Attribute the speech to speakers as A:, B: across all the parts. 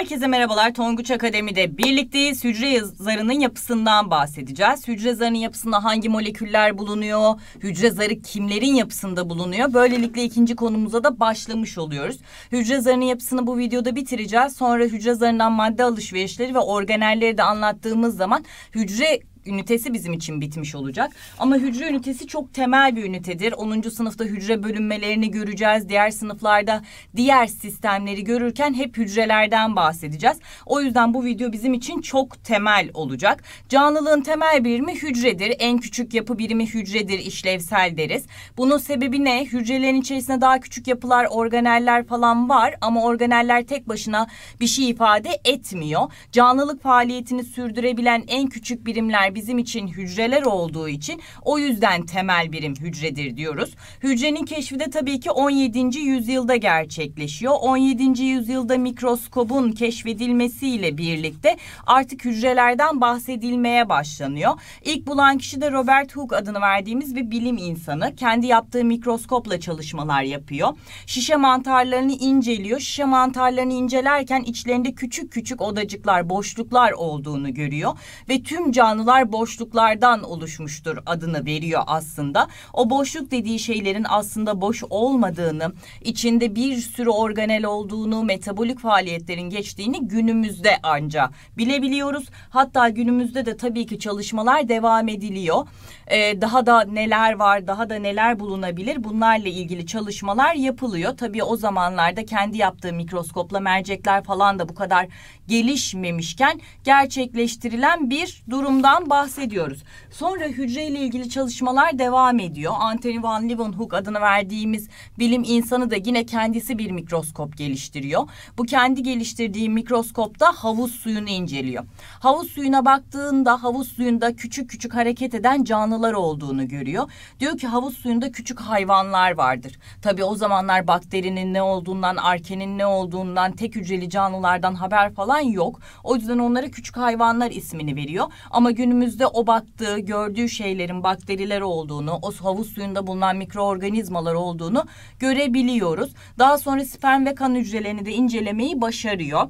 A: Herkese merhabalar. Tonguç Akademi'de birlikteyiz. Hücre zarının yapısından bahsedeceğiz. Hücre zarının yapısında hangi moleküller bulunuyor? Hücre zarı kimlerin yapısında bulunuyor? Böylelikle ikinci konumuza da başlamış oluyoruz. Hücre zarının yapısını bu videoda bitireceğiz. Sonra hücre zarından madde alışverişleri ve organelleri de anlattığımız zaman hücre ünitesi bizim için bitmiş olacak. Ama hücre ünitesi çok temel bir ünitedir. 10. sınıfta hücre bölünmelerini göreceğiz. Diğer sınıflarda diğer sistemleri görürken hep hücrelerden bahsedeceğiz. O yüzden bu video bizim için çok temel olacak. Canlılığın temel birimi hücredir. En küçük yapı birimi hücredir, işlevsel deriz. Bunun sebebi ne? Hücrelerin içerisinde daha küçük yapılar, organeller falan var ama organeller tek başına bir şey ifade etmiyor. Canlılık faaliyetini sürdürebilen en küçük birimler bizim için hücreler olduğu için o yüzden temel birim hücredir diyoruz. Hücrenin keşfi de tabii ki 17. yüzyılda gerçekleşiyor. 17. yüzyılda mikroskobun keşfedilmesiyle birlikte artık hücrelerden bahsedilmeye başlanıyor. İlk bulan kişi de Robert Hooke adını verdiğimiz bir bilim insanı. Kendi yaptığı mikroskopla çalışmalar yapıyor. Şişe mantarlarını inceliyor. Şişe mantarlarını incelerken içlerinde küçük küçük odacıklar, boşluklar olduğunu görüyor ve tüm canlılar bunlar boşluklardan oluşmuştur adını veriyor aslında. O boşluk dediği şeylerin aslında boş olmadığını, içinde bir sürü organel olduğunu, metabolik faaliyetlerin geçtiğini günümüzde anca bilebiliyoruz. Hatta günümüzde de tabii ki çalışmalar devam ediliyor. Ee, daha da neler var, daha da neler bulunabilir bunlarla ilgili çalışmalar yapılıyor. Tabii o zamanlarda kendi yaptığı mikroskopla mercekler falan da bu kadar gelişmemişken gerçekleştirilen bir durumdan bahsediyoruz. Sonra hücreyle ilgili çalışmalar devam ediyor. Anthony van Leeuwenhoek adını verdiğimiz bilim insanı da yine kendisi bir mikroskop geliştiriyor. Bu kendi geliştirdiği mikroskopta havuz suyunu inceliyor. Havuz suyuna baktığında havuz suyunda küçük küçük hareket eden canlılar olduğunu görüyor. Diyor ki havuz suyunda küçük hayvanlar vardır. Tabii o zamanlar bakterinin ne olduğundan, arkenin ne olduğundan, tek hücreli canlılardan haber falan yok. O yüzden onlara küçük hayvanlar ismini veriyor. Ama günümüz günümüzde o baktığı, gördüğü şeylerin bakteriler olduğunu, o havuz suyunda bulunan mikroorganizmalar olduğunu görebiliyoruz. Daha sonra sperm ve kan hücrelerini de incelemeyi başarıyor.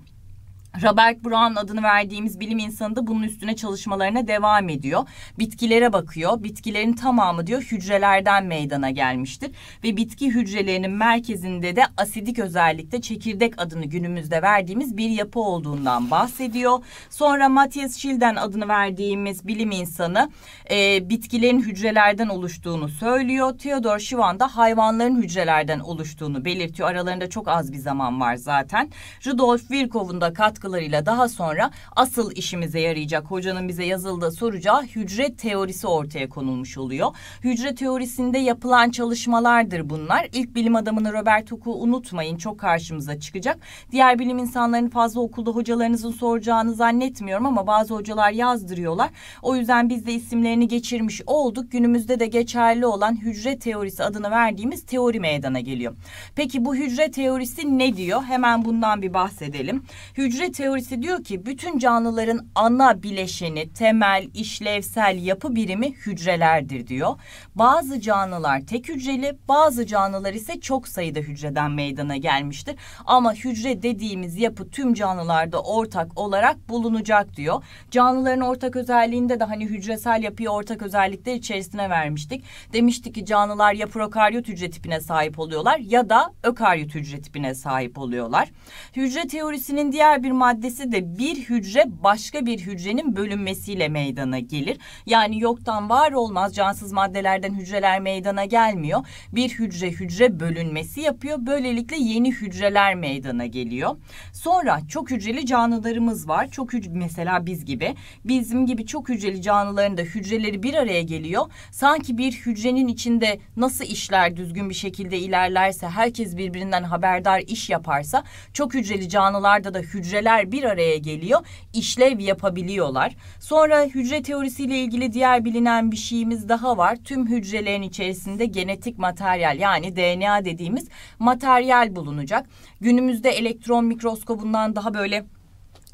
A: Robert Brown adını verdiğimiz bilim insanı da bunun üstüne çalışmalarına devam ediyor. Bitkilere bakıyor. Bitkilerin tamamı diyor hücrelerden meydana gelmiştir. Ve bitki hücrelerinin merkezinde de asidik özellikle çekirdek adını günümüzde verdiğimiz bir yapı olduğundan bahsediyor. Sonra Matthias Schilden adını verdiğimiz bilim insanı e, bitkilerin hücrelerden oluştuğunu söylüyor. Theodore Schwann da hayvanların hücrelerden oluştuğunu belirtiyor. Aralarında çok az bir zaman var zaten. Rudolf Virchow'un da katkı katkılarıyla daha sonra asıl işimize yarayacak hocanın bize yazıldığı soracağı hücre teorisi ortaya konulmuş oluyor. Hücre teorisinde yapılan çalışmalardır bunlar. İlk bilim adamını Robert Hooke'u unutmayın çok karşımıza çıkacak. Diğer bilim insanlarını fazla okulda hocalarınızın soracağını zannetmiyorum ama bazı hocalar yazdırıyorlar. O yüzden biz de isimlerini geçirmiş olduk. Günümüzde de geçerli olan hücre teorisi adını verdiğimiz teori meydana geliyor. Peki bu hücre teorisi ne diyor? Hemen bundan bir bahsedelim. Hücre teorisi diyor ki bütün canlıların ana bileşeni, temel, işlevsel yapı birimi hücrelerdir diyor. Bazı canlılar tek hücreli, bazı canlılar ise çok sayıda hücreden meydana gelmiştir. Ama hücre dediğimiz yapı tüm canlılarda ortak olarak bulunacak diyor. Canlıların ortak özelliğinde de hani hücresel yapıyı ortak özellikler içerisine vermiştik. Demiştik ki canlılar ya prokaryot hücre tipine sahip oluyorlar ya da ökaryot hücre tipine sahip oluyorlar. Hücre teorisinin diğer bir maddesi de bir hücre başka bir hücrenin bölünmesiyle meydana gelir. Yani yoktan var olmaz cansız maddelerden hücreler meydana gelmiyor. Bir hücre hücre bölünmesi yapıyor. Böylelikle yeni hücreler meydana geliyor. Sonra çok hücreli canlılarımız var. Çok hücre, mesela biz gibi. Bizim gibi çok hücreli canlıların da hücreleri bir araya geliyor. Sanki bir hücrenin içinde nasıl işler düzgün bir şekilde ilerlerse, herkes birbirinden haberdar iş yaparsa çok hücreli canlılarda da hücreler hücreler bir araya geliyor, işlev yapabiliyorlar. Sonra hücre teorisiyle ilgili diğer bilinen bir şeyimiz daha var. Tüm hücrelerin içerisinde genetik materyal yani DNA dediğimiz materyal bulunacak. Günümüzde elektron mikroskobundan daha böyle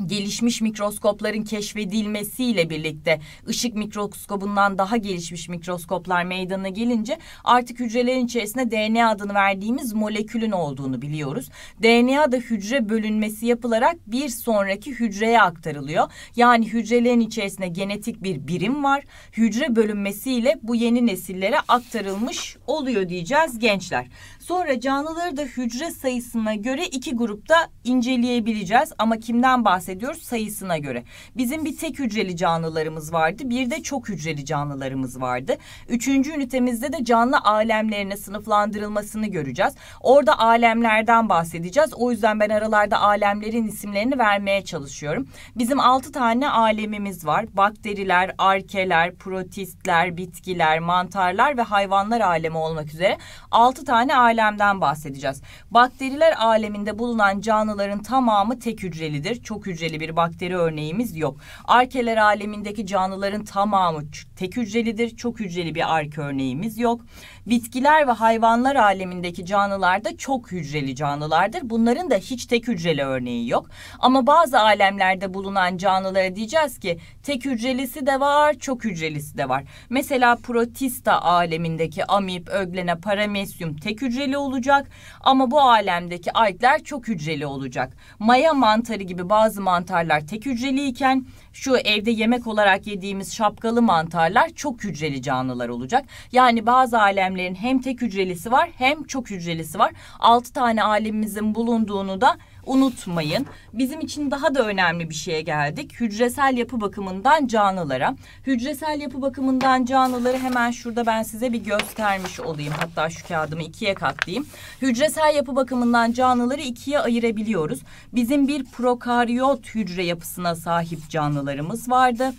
A: gelişmiş mikroskopların keşfedilmesiyle birlikte ışık mikroskobundan daha gelişmiş mikroskoplar meydana gelince artık hücrelerin içerisinde DNA adını verdiğimiz molekülün olduğunu biliyoruz. DNA da hücre bölünmesi yapılarak bir sonraki hücreye aktarılıyor. Yani hücrelerin içerisinde genetik bir birim var. Hücre bölünmesiyle bu yeni nesillere aktarılmış oluyor diyeceğiz gençler. Sonra canlıları da hücre sayısına göre iki grupta inceleyebileceğiz. Ama kimden bahsediyoruz? Sayısına göre. Bizim bir tek hücreli canlılarımız vardı. Bir de çok hücreli canlılarımız vardı. Üçüncü ünitemizde de canlı alemlerine sınıflandırılmasını göreceğiz. Orada alemlerden bahsedeceğiz. O yüzden ben aralarda alemlerin isimlerini vermeye çalışıyorum. Bizim altı tane alemimiz var. Bakteriler, arkeler, protistler, bitkiler, mantarlar ve hayvanlar alemi olmak üzere altı tane alem alemden bahsedeceğiz. Bakteriler aleminde bulunan canlıların tamamı tek hücrelidir. Çok hücreli bir bakteri örneğimiz yok. Arkeler alemindeki canlıların tamamı tek hücrelidir. Çok hücreli bir arke örneğimiz yok. Bitkiler ve hayvanlar alemindeki canlılarda çok hücreli canlılardır. Bunların da hiç tek hücreli örneği yok. Ama bazı alemlerde bulunan canlılara diyeceğiz ki tek hücrelisi de var, çok hücrelisi de var. Mesela protista alemindeki amip, öglene, paramesyum tek hücreli olacak ama bu alemdeki aytlar çok hücreli olacak. Maya mantarı gibi bazı mantarlar tek hücreliyken şu evde yemek olarak yediğimiz şapkalı mantarlar çok hücreli canlılar olacak. Yani bazı alemlerin hem tek hücrelisi var hem çok hücrelisi var. 6 tane alemimizin bulunduğunu da unutmayın. Bizim için daha da önemli bir şeye geldik. Hücresel yapı bakımından canlılara. Hücresel yapı bakımından canlıları hemen şurada ben size bir göstermiş olayım. Hatta şu kağıdımı ikiye katlayayım. Hücresel yapı bakımından canlıları ikiye ayırabiliyoruz. Bizim bir prokaryot hücre yapısına sahip canlılarımız vardı.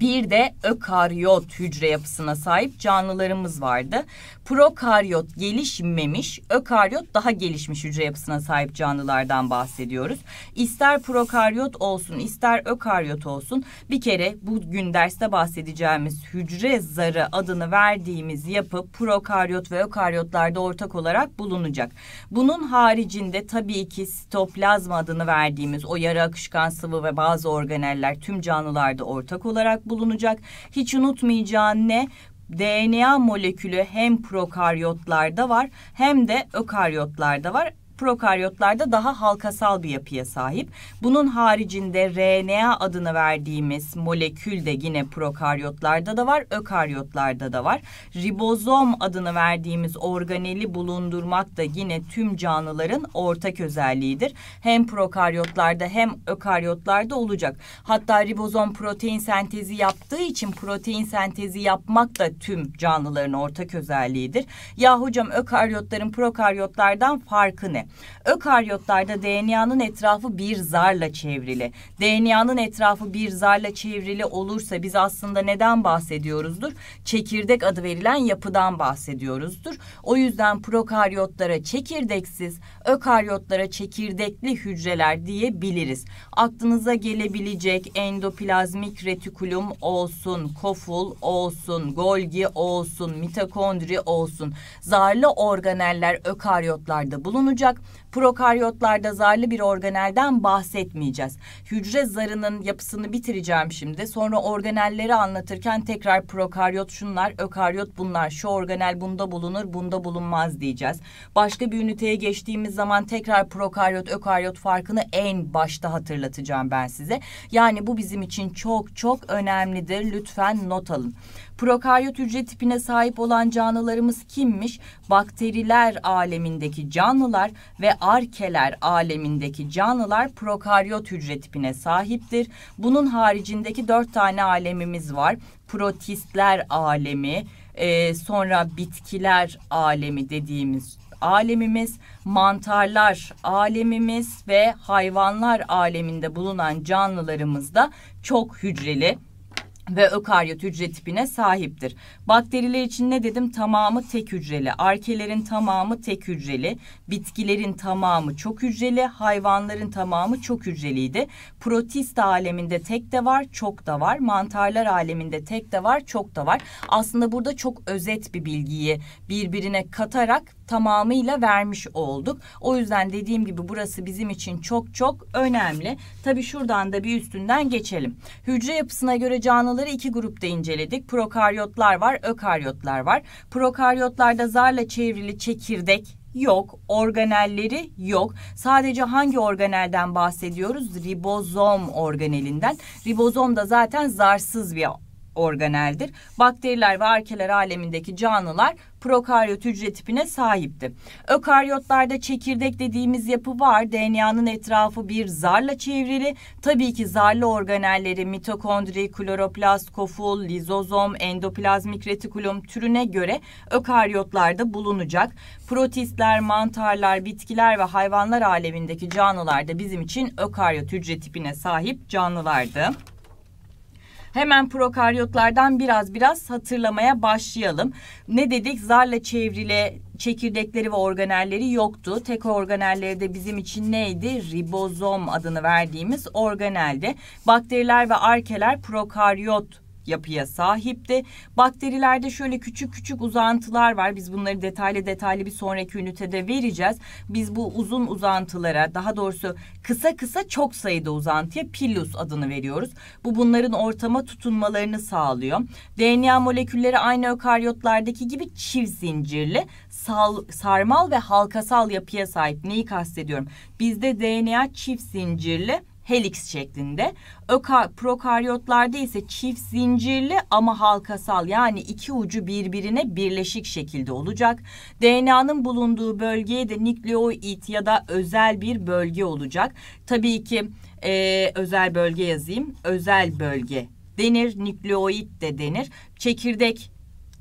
A: Bir de ökaryot hücre yapısına sahip canlılarımız vardı. Prokaryot gelişmemiş, ökaryot daha gelişmiş hücre yapısına sahip canlılardan bahsediyoruz. İster prokaryot olsun, ister ökaryot olsun bir kere bugün derste bahsedeceğimiz hücre zarı adını verdiğimiz yapı prokaryot ve ökaryotlarda ortak olarak bulunacak. Bunun haricinde tabii ki sitoplazma adını verdiğimiz o yarı akışkan sıvı ve bazı organeller tüm canlılarda ortak olarak bulunacak. Hiç unutmayacağın ne? DNA molekülü hem prokaryotlarda var hem de ökaryotlarda var prokaryotlarda daha halkasal bir yapıya sahip. Bunun haricinde RNA adını verdiğimiz molekül de yine prokaryotlarda da var, ökaryotlarda da var. Ribozom adını verdiğimiz organeli bulundurmak da yine tüm canlıların ortak özelliğidir. Hem prokaryotlarda hem ökaryotlarda olacak. Hatta ribozom protein sentezi yaptığı için protein sentezi yapmak da tüm canlıların ortak özelliğidir. Ya hocam ökaryotların prokaryotlardan farkı ne? Ökaryotlarda DNA'nın etrafı bir zarla çevrili. DNA'nın etrafı bir zarla çevrili olursa biz aslında neden bahsediyoruzdur? Çekirdek adı verilen yapıdan bahsediyoruzdur. O yüzden prokaryotlara çekirdeksiz, ökaryotlara çekirdekli hücreler diyebiliriz. Aklınıza gelebilecek endoplazmik retikulum olsun, koful olsun, Golgi olsun, mitokondri olsun. Zarlı organeller ökaryotlarda bulunacak. like Prokaryotlarda zarlı bir organelden bahsetmeyeceğiz. Hücre zarının yapısını bitireceğim şimdi. Sonra organelleri anlatırken tekrar prokaryot şunlar, ökaryot bunlar. Şu organel bunda bulunur, bunda bulunmaz diyeceğiz. Başka bir üniteye geçtiğimiz zaman tekrar prokaryot, ökaryot farkını en başta hatırlatacağım ben size. Yani bu bizim için çok çok önemlidir. Lütfen not alın. Prokaryot hücre tipine sahip olan canlılarımız kimmiş? Bakteriler alemindeki canlılar ve arkeler alemindeki canlılar prokaryot hücre tipine sahiptir. Bunun haricindeki dört tane alemimiz var. Protistler alemi, e, sonra bitkiler alemi dediğimiz alemimiz, mantarlar alemimiz ve hayvanlar aleminde bulunan canlılarımız da çok hücreli ve ökaryot hücre tipine sahiptir. Bakteriler için ne dedim? Tamamı tek hücreli, arkelerin tamamı tek hücreli, bitkilerin tamamı çok hücreli, hayvanların tamamı çok hücreliydi. Protist aleminde tek de var, çok da var. Mantarlar aleminde tek de var, çok da var. Aslında burada çok özet bir bilgiyi birbirine katarak tamamıyla vermiş olduk. O yüzden dediğim gibi burası bizim için çok çok önemli. Tabi şuradan da bir üstünden geçelim. Hücre yapısına göre canlıları iki grupta inceledik. Prokaryotlar var, ökaryotlar var. Prokaryotlarda zarla çevrili çekirdek yok. Organelleri yok. Sadece hangi organelden bahsediyoruz? Ribozom organelinden. Ribozom da zaten zarsız bir organeldir. Bakteriler ve arkeler alemindeki canlılar prokaryot hücre tipine sahipti. Ökaryotlarda çekirdek dediğimiz yapı var. DNA'nın etrafı bir zarla çevrili. Tabii ki zarlı organelleri mitokondri, kloroplast, koful, lizozom, endoplazmik retikulum türüne göre ökaryotlarda bulunacak. Protistler, mantarlar, bitkiler ve hayvanlar alemindeki canlılar da bizim için ökaryot hücre tipine sahip canlılardı. Hemen prokaryotlardan biraz biraz hatırlamaya başlayalım. Ne dedik? Zarla çevrili çekirdekleri ve organelleri yoktu. Tek organelleri de bizim için neydi? Ribozom adını verdiğimiz organeldi. Bakteriler ve arkeler prokaryot yapıya sahipti. Bakterilerde şöyle küçük küçük uzantılar var. Biz bunları detaylı detaylı bir sonraki ünitede vereceğiz. Biz bu uzun uzantılara daha doğrusu kısa kısa çok sayıda uzantıya pillus adını veriyoruz. Bu bunların ortama tutunmalarını sağlıyor. DNA molekülleri aynı ökaryotlardaki gibi çift zincirli sal, sarmal ve halkasal yapıya sahip. Neyi kastediyorum? Bizde DNA çift zincirli helix şeklinde. Öka, prokaryotlarda ise çift zincirli ama halkasal yani iki ucu birbirine birleşik şekilde olacak. DNA'nın bulunduğu bölgeye de nükleoid ya da özel bir bölge olacak. Tabii ki e, özel bölge yazayım. Özel bölge denir, nükleoid de denir. Çekirdek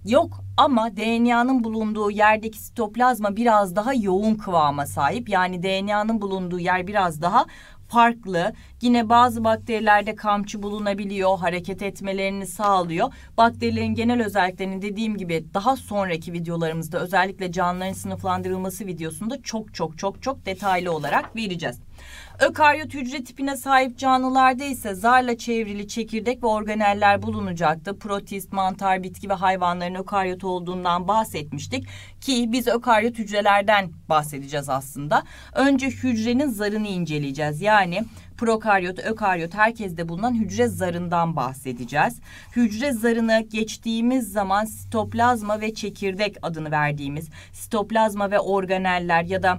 A: yok ama DNA'nın bulunduğu yerdeki sitoplazma biraz daha yoğun kıvama sahip. Yani DNA'nın bulunduğu yer biraz daha farklı. Yine bazı bakterilerde kamçı bulunabiliyor, hareket etmelerini sağlıyor. Bakterilerin genel özelliklerini dediğim gibi daha sonraki videolarımızda özellikle canlıların sınıflandırılması videosunda çok çok çok çok detaylı olarak vereceğiz. Ökaryot hücre tipine sahip canlılarda ise zarla çevrili çekirdek ve organeller bulunacaktı. Protist, mantar, bitki ve hayvanların ökaryot olduğundan bahsetmiştik ki biz ökaryot hücrelerden bahsedeceğiz aslında. Önce hücrenin zarını inceleyeceğiz. Yani prokaryot, ökaryot herkeste bulunan hücre zarından bahsedeceğiz. Hücre zarını geçtiğimiz zaman sitoplazma ve çekirdek adını verdiğimiz sitoplazma ve organeller ya da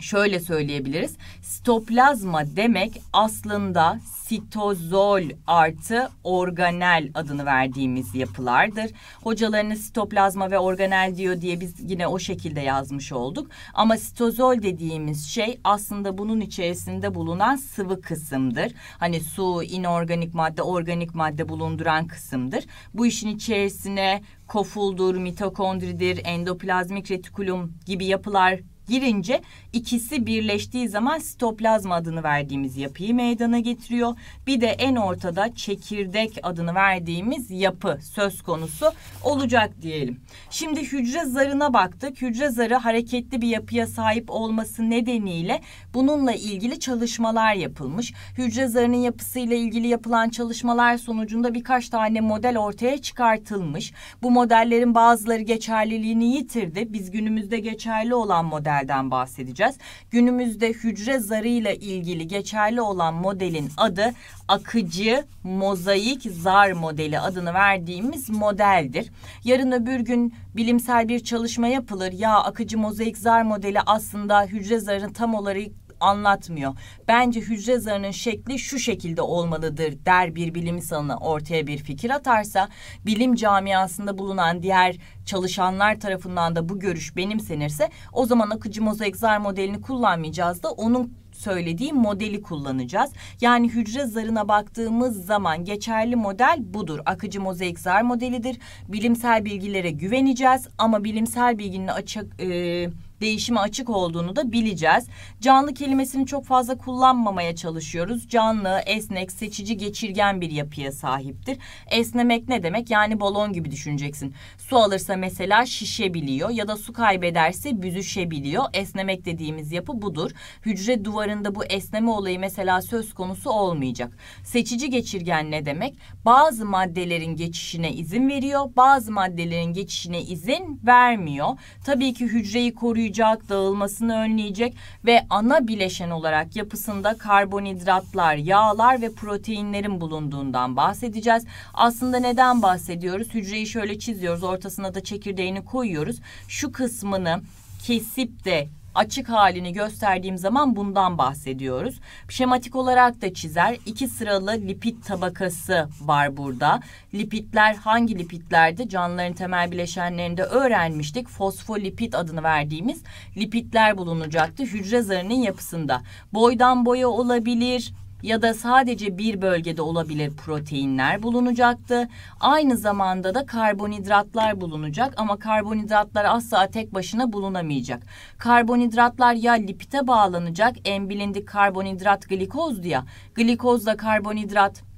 A: şöyle söyleyebiliriz. Sitoplazma demek aslında sitozol artı organel adını verdiğimiz yapılardır. Hocalarınız sitoplazma ve organel diyor diye biz yine o şekilde yazmış olduk. Ama sitozol dediğimiz şey aslında bunun içerisinde bulunan sıvı kısımdır. Hani su, inorganik madde, organik madde bulunduran kısımdır. Bu işin içerisine kofuldur, mitokondridir, endoplazmik retikulum gibi yapılar girince ikisi birleştiği zaman sitoplazma adını verdiğimiz yapıyı meydana getiriyor. Bir de en ortada çekirdek adını verdiğimiz yapı söz konusu olacak diyelim. Şimdi hücre zarına baktık. Hücre zarı hareketli bir yapıya sahip olması nedeniyle bununla ilgili çalışmalar yapılmış. Hücre zarının yapısıyla ilgili yapılan çalışmalar sonucunda birkaç tane model ortaya çıkartılmış. Bu modellerin bazıları geçerliliğini yitirdi. Biz günümüzde geçerli olan model modelden bahsedeceğiz. Günümüzde hücre zarı ile ilgili geçerli olan modelin adı akıcı mozaik zar modeli adını verdiğimiz modeldir. Yarın öbür gün bilimsel bir çalışma yapılır. Ya akıcı mozaik zar modeli aslında hücre zarını tam olarak anlatmıyor. Bence hücre zarının şekli şu şekilde olmalıdır der bir bilim insanı ortaya bir fikir atarsa bilim camiasında bulunan diğer çalışanlar tarafından da bu görüş benimsenirse o zaman akıcı mozaik zar modelini kullanmayacağız da onun söylediği modeli kullanacağız. Yani hücre zarına baktığımız zaman geçerli model budur. Akıcı mozaik zar modelidir. Bilimsel bilgilere güveneceğiz ama bilimsel bilginin açık e, değişime açık olduğunu da bileceğiz. Canlı kelimesini çok fazla kullanmamaya çalışıyoruz. Canlı, esnek, seçici, geçirgen bir yapıya sahiptir. Esnemek ne demek? Yani balon gibi düşüneceksin. Su alırsa mesela şişebiliyor ya da su kaybederse büzüşebiliyor. Esnemek dediğimiz yapı budur. Hücre duvarında bu esneme olayı mesela söz konusu olmayacak. Seçici geçirgen ne demek? Bazı maddelerin geçişine izin veriyor, bazı maddelerin geçişine izin vermiyor. Tabii ki hücreyi koruyucu koruyacak, dağılmasını önleyecek ve ana bileşen olarak yapısında karbonhidratlar, yağlar ve proteinlerin bulunduğundan bahsedeceğiz. Aslında neden bahsediyoruz? Hücreyi şöyle çiziyoruz, ortasına da çekirdeğini koyuyoruz. Şu kısmını kesip de açık halini gösterdiğim zaman bundan bahsediyoruz. Şematik olarak da çizer. İki sıralı lipid tabakası var burada. Lipitler hangi lipidlerdi? Canlıların temel bileşenlerinde öğrenmiştik. Fosfolipid adını verdiğimiz lipidler bulunacaktı hücre zarının yapısında. Boydan boya olabilir, ya da sadece bir bölgede olabilir proteinler bulunacaktı. Aynı zamanda da karbonhidratlar bulunacak ama karbonhidratlar asla tek başına bulunamayacak. Karbonhidratlar ya lipite bağlanacak en bilindik karbonhidrat glikozdu ya. Glikozla karbonhidrat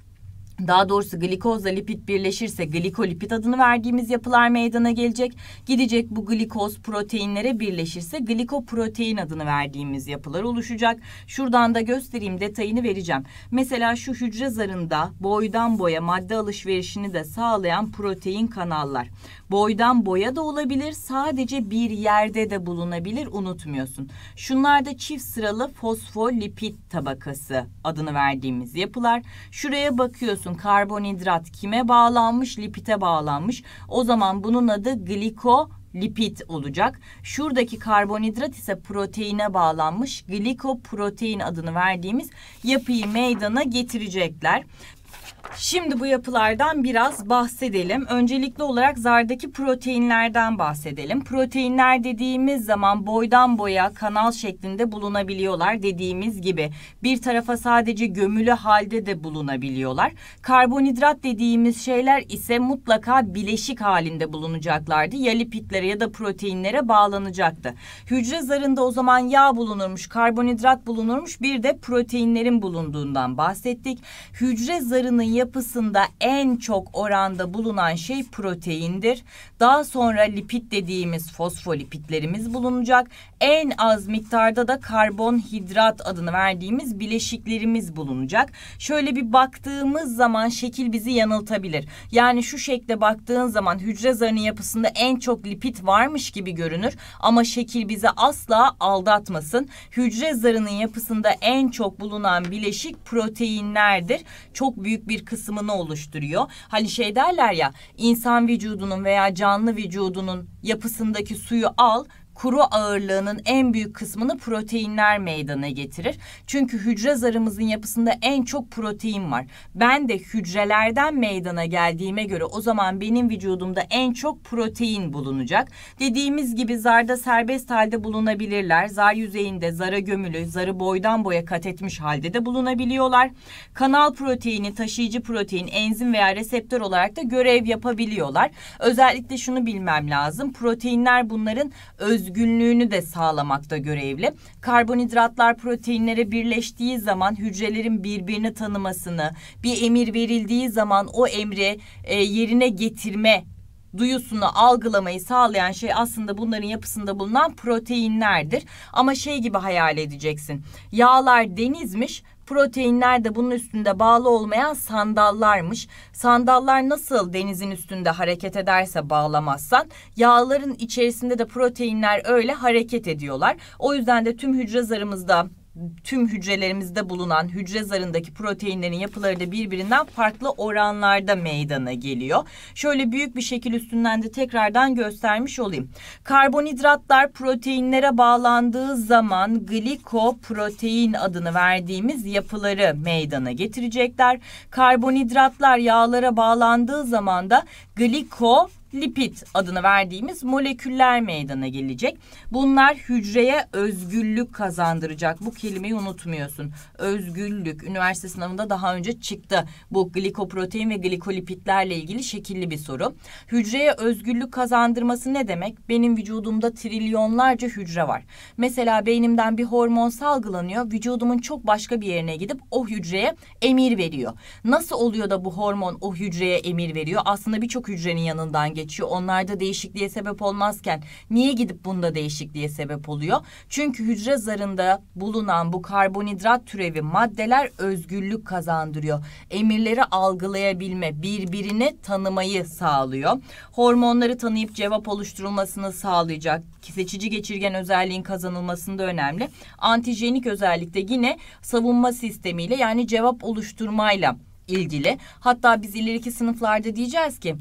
A: daha doğrusu glikozla lipid birleşirse glikolipid adını verdiğimiz yapılar meydana gelecek. Gidecek bu glikoz proteinlere birleşirse glikoprotein adını verdiğimiz yapılar oluşacak. Şuradan da göstereyim detayını vereceğim. Mesela şu hücre zarında boydan boya madde alışverişini de sağlayan protein kanallar. Boydan boya da olabilir, sadece bir yerde de bulunabilir, unutmuyorsun. Şunlar da çift sıralı fosfolipid tabakası adını verdiğimiz yapılar. Şuraya bakıyorsun karbonhidrat kime bağlanmış? Lipite bağlanmış. O zaman bunun adı gliko lipid olacak. Şuradaki karbonhidrat ise proteine bağlanmış glikoprotein adını verdiğimiz yapıyı meydana getirecekler. Şimdi bu yapılardan biraz bahsedelim. Öncelikli olarak zardaki proteinlerden bahsedelim. Proteinler dediğimiz zaman boydan boya kanal şeklinde bulunabiliyorlar dediğimiz gibi. Bir tarafa sadece gömülü halde de bulunabiliyorlar. Karbonhidrat dediğimiz şeyler ise mutlaka bileşik halinde bulunacaklardı. Ya lipitlere ya da proteinlere bağlanacaktı. Hücre zarında o zaman yağ bulunurmuş, karbonhidrat bulunurmuş bir de proteinlerin bulunduğundan bahsettik. Hücre zarını Canlının yapısında en çok oranda bulunan şey proteindir. Daha sonra lipid dediğimiz fosfolipitlerimiz bulunacak. En az miktarda da karbonhidrat adını verdiğimiz bileşiklerimiz bulunacak. Şöyle bir baktığımız zaman şekil bizi yanıltabilir. Yani şu şekle baktığın zaman hücre zarının yapısında en çok lipid varmış gibi görünür ama şekil bizi asla aldatmasın. Hücre zarının yapısında en çok bulunan bileşik proteinlerdir. Çok büyük bir bir kısmını oluşturuyor. Hani şey derler ya insan vücudunun veya canlı vücudunun yapısındaki suyu al kuru ağırlığının en büyük kısmını proteinler meydana getirir. Çünkü hücre zarımızın yapısında en çok protein var. Ben de hücrelerden meydana geldiğime göre o zaman benim vücudumda en çok protein bulunacak. Dediğimiz gibi zarda serbest halde bulunabilirler. Zar yüzeyinde zara gömülü, zarı boydan boya kat etmiş halde de bulunabiliyorlar. Kanal proteini, taşıyıcı protein, enzim veya reseptör olarak da görev yapabiliyorlar. Özellikle şunu bilmem lazım. Proteinler bunların öz özgünlüğünü de sağlamakta görevli. Karbonhidratlar proteinlere birleştiği zaman hücrelerin birbirini tanımasını, bir emir verildiği zaman o emri e, yerine getirme duyusunu algılamayı sağlayan şey aslında bunların yapısında bulunan proteinlerdir. Ama şey gibi hayal edeceksin. Yağlar denizmiş Proteinler de bunun üstünde bağlı olmayan sandallarmış. Sandallar nasıl denizin üstünde hareket ederse bağlamazsan yağların içerisinde de proteinler öyle hareket ediyorlar. O yüzden de tüm hücre zarımızda tüm hücrelerimizde bulunan hücre zarındaki proteinlerin yapıları da birbirinden farklı oranlarda meydana geliyor. Şöyle büyük bir şekil üstünden de tekrardan göstermiş olayım. Karbonhidratlar proteinlere bağlandığı zaman glikoprotein adını verdiğimiz yapıları meydana getirecekler. Karbonhidratlar yağlara bağlandığı zaman da gliko lipid adını verdiğimiz moleküller meydana gelecek. Bunlar hücreye özgürlük kazandıracak. Bu kelimeyi unutmuyorsun. Özgürlük. Üniversite sınavında daha önce çıktı. Bu glikoprotein ve glikolipitlerle ilgili şekilli bir soru. Hücreye özgürlük kazandırması ne demek? Benim vücudumda trilyonlarca hücre var. Mesela beynimden bir hormon salgılanıyor. Vücudumun çok başka bir yerine gidip o hücreye emir veriyor. Nasıl oluyor da bu hormon o hücreye emir veriyor? Aslında birçok hücrenin yanından geçiyor geçiyor. Onlarda değişikliğe sebep olmazken niye gidip bunda değişikliğe sebep oluyor? Çünkü hücre zarında bulunan bu karbonhidrat türevi maddeler özgürlük kazandırıyor. Emirleri algılayabilme, birbirini tanımayı sağlıyor. Hormonları tanıyıp cevap oluşturulmasını sağlayacak. Seçici geçirgen özelliğin kazanılmasında önemli. Antijenik özellikle yine savunma sistemiyle yani cevap oluşturmayla ilgili. Hatta biz ileriki sınıflarda diyeceğiz ki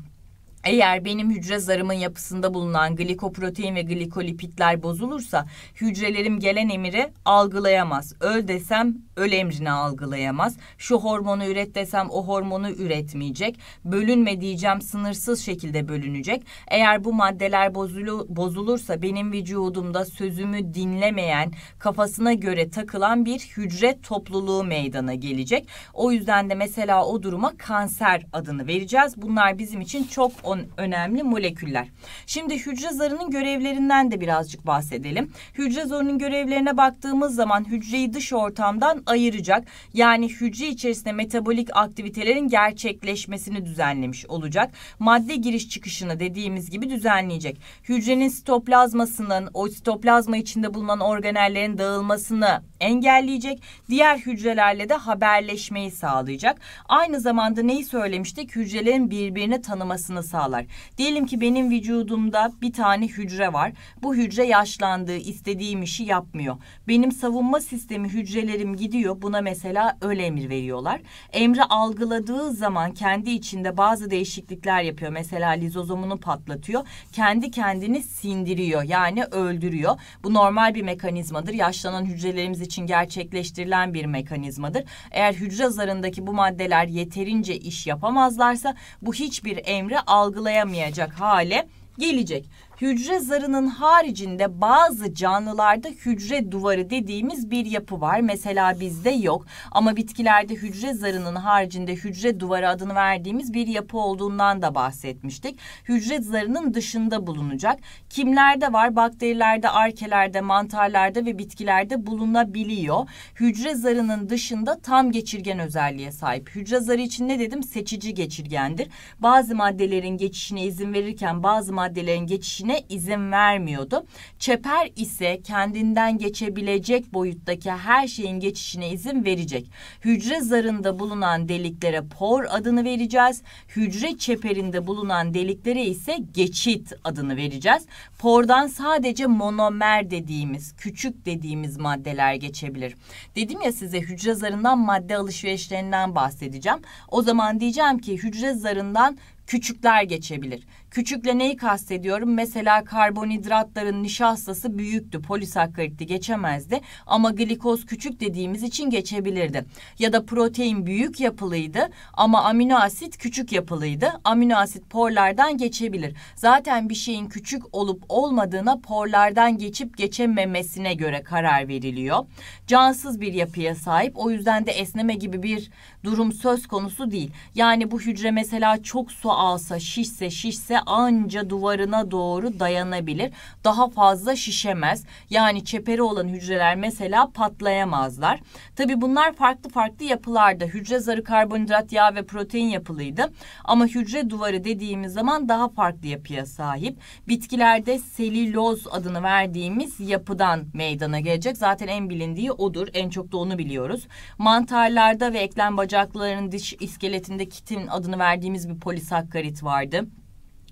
A: eğer benim hücre zarımın yapısında bulunan glikoprotein ve glikolipitler bozulursa hücrelerim gelen emiri algılayamaz. Öl desem öl emrini algılayamaz. Şu hormonu üret desem o hormonu üretmeyecek. Bölünme diyeceğim sınırsız şekilde bölünecek. Eğer bu maddeler bozulu, bozulursa benim vücudumda sözümü dinlemeyen, kafasına göre takılan bir hücre topluluğu meydana gelecek. O yüzden de mesela o duruma kanser adını vereceğiz. Bunlar bizim için çok on, önemli moleküller. Şimdi hücre zarının görevlerinden de birazcık bahsedelim. Hücre zarının görevlerine baktığımız zaman hücreyi dış ortamdan ayıracak. Yani hücre içerisinde metabolik aktivitelerin gerçekleşmesini düzenlemiş olacak. Madde giriş çıkışını dediğimiz gibi düzenleyecek. Hücrenin sitoplazmasının o sitoplazma içinde bulunan organellerin dağılmasını engelleyecek. Diğer hücrelerle de haberleşmeyi sağlayacak. Aynı zamanda neyi söylemiştik? Hücrelerin birbirini tanımasını sağlayacak sağlar. Diyelim ki benim vücudumda bir tane hücre var. Bu hücre yaşlandığı istediğim işi yapmıyor. Benim savunma sistemi hücrelerim gidiyor. Buna mesela öyle emir veriyorlar. Emri algıladığı zaman kendi içinde bazı değişiklikler yapıyor. Mesela lizozomunu patlatıyor. Kendi kendini sindiriyor. Yani öldürüyor. Bu normal bir mekanizmadır. Yaşlanan hücrelerimiz için gerçekleştirilen bir mekanizmadır. Eğer hücre zarındaki bu maddeler yeterince iş yapamazlarsa bu hiçbir emri algılamıyor algılayamayacak hale gelecek hücre zarının haricinde bazı canlılarda hücre duvarı dediğimiz bir yapı var. Mesela bizde yok ama bitkilerde hücre zarının haricinde hücre duvarı adını verdiğimiz bir yapı olduğundan da bahsetmiştik. Hücre zarının dışında bulunacak. Kimlerde var? Bakterilerde, arkelerde, mantarlarda ve bitkilerde bulunabiliyor. Hücre zarının dışında tam geçirgen özelliğe sahip. Hücre zarı için ne dedim? Seçici geçirgendir. Bazı maddelerin geçişine izin verirken bazı maddelerin geçişine geçişine izin vermiyordu. Çeper ise kendinden geçebilecek boyuttaki her şeyin geçişine izin verecek. Hücre zarında bulunan deliklere por adını vereceğiz. Hücre çeperinde bulunan deliklere ise geçit adını vereceğiz. Pordan sadece monomer dediğimiz, küçük dediğimiz maddeler geçebilir. Dedim ya size hücre zarından madde alışverişlerinden bahsedeceğim. O zaman diyeceğim ki hücre zarından küçükler geçebilir. Küçükle neyi kastediyorum? Mesela karbonhidratların nişastası büyüktü. Polisakkaritti geçemezdi. Ama glikoz küçük dediğimiz için geçebilirdi. Ya da protein büyük yapılıydı ama amino asit küçük yapılıydı. Amino asit porlardan geçebilir. Zaten bir şeyin küçük olup olmadığına porlardan geçip geçememesine göre karar veriliyor. Cansız bir yapıya sahip. O yüzden de esneme gibi bir durum söz konusu değil. Yani bu hücre mesela çok su alsa, şişse, şişse anca duvarına doğru dayanabilir. Daha fazla şişemez. Yani çeperi olan hücreler mesela patlayamazlar. Tabi bunlar farklı farklı yapılarda. Hücre zarı karbonhidrat, yağ ve protein yapılıydı. Ama hücre duvarı dediğimiz zaman daha farklı yapıya sahip. Bitkilerde seliloz adını verdiğimiz yapıdan meydana gelecek. Zaten en bilindiği odur. En çok da onu biliyoruz. Mantarlarda ve eklem bacaklarının diş iskeletinde kitin adını verdiğimiz bir polisakkarit vardı.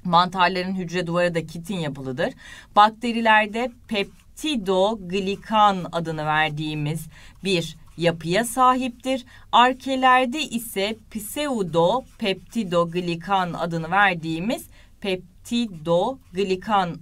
A: Mantarların hücre duvarı da kitin yapılıdır. Bakterilerde peptidoglikan adını verdiğimiz bir yapıya sahiptir. Arkelerde ise pseudopeptidoglikan adını verdiğimiz peptidoglikan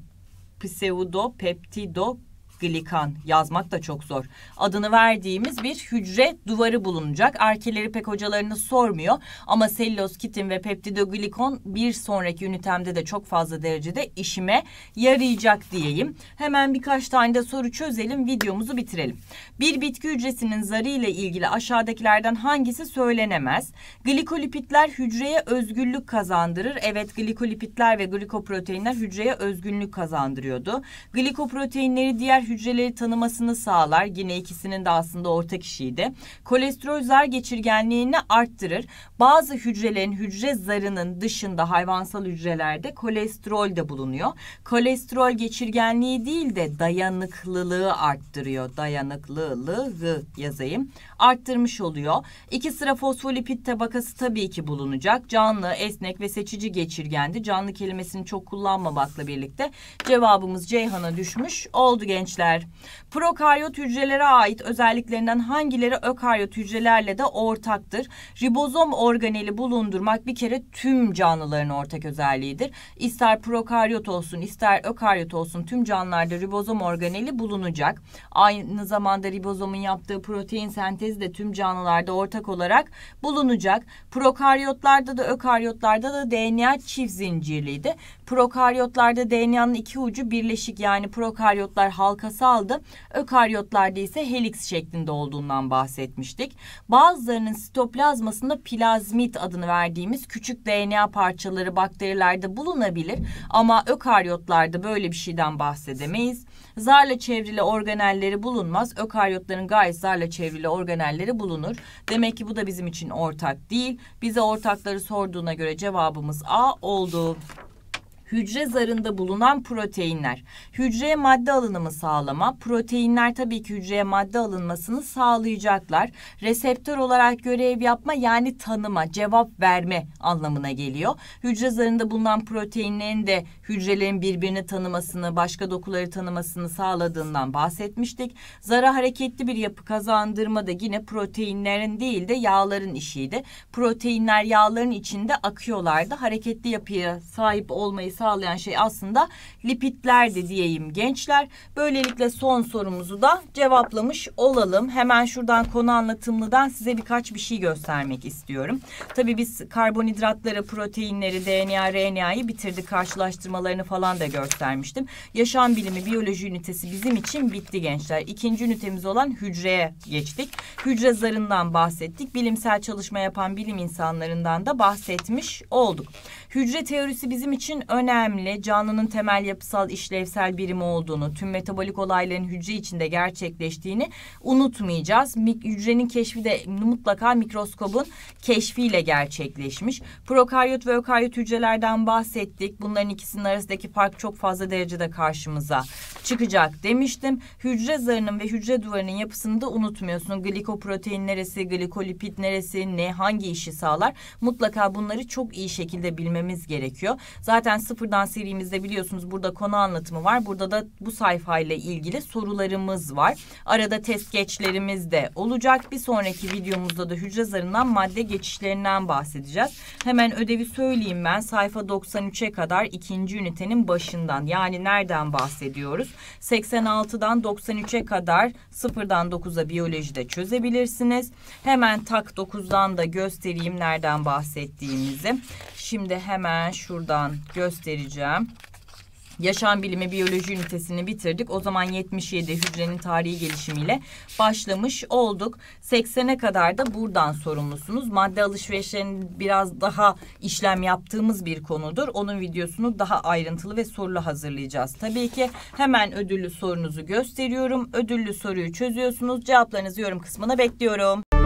A: pseudopeptidoglikan glikan yazmak da çok zor. Adını verdiğimiz bir hücre duvarı bulunacak. Arkeleri pek hocalarını sormuyor ama selüloz, kitin ve peptidoglikon bir sonraki ünitemde de çok fazla derecede işime yarayacak diyeyim. Hemen birkaç tane de soru çözelim videomuzu bitirelim. Bir bitki hücresinin zarı ile ilgili aşağıdakilerden hangisi söylenemez? Glikolipitler hücreye özgürlük kazandırır. Evet glikolipitler ve glikoproteinler hücreye özgürlük kazandırıyordu. Glikoproteinleri diğer hücreleri tanımasını sağlar. Yine ikisinin de aslında ortak işiydi. Kolesterol zar geçirgenliğini arttırır. Bazı hücrelerin hücre zarının dışında hayvansal hücrelerde kolesterol de bulunuyor. Kolesterol geçirgenliği değil de dayanıklılığı arttırıyor. Dayanıklılığı yazayım. Arttırmış oluyor. İki sıra fosfolipid tabakası tabii ki bulunacak. Canlı, esnek ve seçici geçirgendi. Canlı kelimesini çok kullanmamakla birlikte cevabımız Ceyhan'a düşmüş oldu gençler etmişler. Prokaryot hücrelere ait özelliklerinden hangileri ökaryot hücrelerle de ortaktır? Ribozom organeli bulundurmak bir kere tüm canlıların ortak özelliğidir. İster prokaryot olsun ister ökaryot olsun tüm canlılarda ribozom organeli bulunacak. Aynı zamanda ribozomun yaptığı protein sentezi de tüm canlılarda ortak olarak bulunacak. Prokaryotlarda da ökaryotlarda da DNA çift zincirliydi. Prokaryotlarda DNA'nın iki ucu birleşik yani prokaryotlar halka kasaldı. Ökaryotlarda ise helix şeklinde olduğundan bahsetmiştik. Bazılarının sitoplazmasında plazmit adını verdiğimiz küçük DNA parçaları bakterilerde bulunabilir ama ökaryotlarda böyle bir şeyden bahsedemeyiz. Zarla çevrili organelleri bulunmaz. Ökaryotların gayet zarla çevrili organelleri bulunur. Demek ki bu da bizim için ortak değil. Bize ortakları sorduğuna göre cevabımız A oldu hücre zarında bulunan proteinler. Hücreye madde alınımı sağlama, proteinler tabii ki hücreye madde alınmasını sağlayacaklar. Reseptör olarak görev yapma yani tanıma, cevap verme anlamına geliyor. Hücre zarında bulunan proteinlerin de hücrelerin birbirini tanımasını, başka dokuları tanımasını sağladığından bahsetmiştik. Zara hareketli bir yapı kazandırma da yine proteinlerin değil de yağların işiydi. Proteinler yağların içinde akıyorlardı. Hareketli yapıya sahip olmayı sağlayan şey aslında lipitlerdi diyeyim gençler. Böylelikle son sorumuzu da cevaplamış olalım. Hemen şuradan konu anlatımlıdan size birkaç bir şey göstermek istiyorum. Tabi biz karbonhidratları, proteinleri, DNA, RNA'yı bitirdik. Karşılaştırmalarını falan da göstermiştim. Yaşam bilimi, biyoloji ünitesi bizim için bitti gençler. İkinci ünitemiz olan hücreye geçtik. Hücre zarından bahsettik. Bilimsel çalışma yapan bilim insanlarından da bahsetmiş olduk. Hücre teorisi bizim için önemli önemli canlının temel yapısal işlevsel birimi olduğunu, tüm metabolik olayların hücre içinde gerçekleştiğini unutmayacağız. Mik hücrenin keşfi de mutlaka mikroskobun keşfiyle gerçekleşmiş. Prokaryot ve ökaryot hücrelerden bahsettik. Bunların ikisinin arasındaki fark çok fazla derecede karşımıza çıkacak demiştim. Hücre zarının ve hücre duvarının yapısını da unutmuyorsun. Glikoprotein neresi, glikolipid neresi, ne hangi işi sağlar? Mutlaka bunları çok iyi şekilde bilmemiz gerekiyor. Zaten Sıfırdan serimizde biliyorsunuz burada konu anlatımı var. Burada da bu sayfayla ilgili sorularımız var. Arada test geçlerimiz de olacak. Bir sonraki videomuzda da hücre zarından madde geçişlerinden bahsedeceğiz. Hemen ödevi söyleyeyim ben. Sayfa 93'e kadar ikinci ünitenin başından yani nereden bahsediyoruz? 86'dan 93'e kadar sıfırdan 9'a biyolojide çözebilirsiniz. Hemen tak 9'dan da göstereyim nereden bahsettiğimizi. Şimdi hemen şuradan göstereyim göstereceğim. Yaşam bilimi biyoloji ünitesini bitirdik. O zaman 77 hücrenin tarihi gelişimiyle başlamış olduk. 80'e kadar da buradan sorumlusunuz. Madde alışverişlerinin biraz daha işlem yaptığımız bir konudur. Onun videosunu daha ayrıntılı ve sorulu hazırlayacağız. Tabii ki hemen ödüllü sorunuzu gösteriyorum. Ödüllü soruyu çözüyorsunuz. Cevaplarınızı yorum kısmına bekliyorum.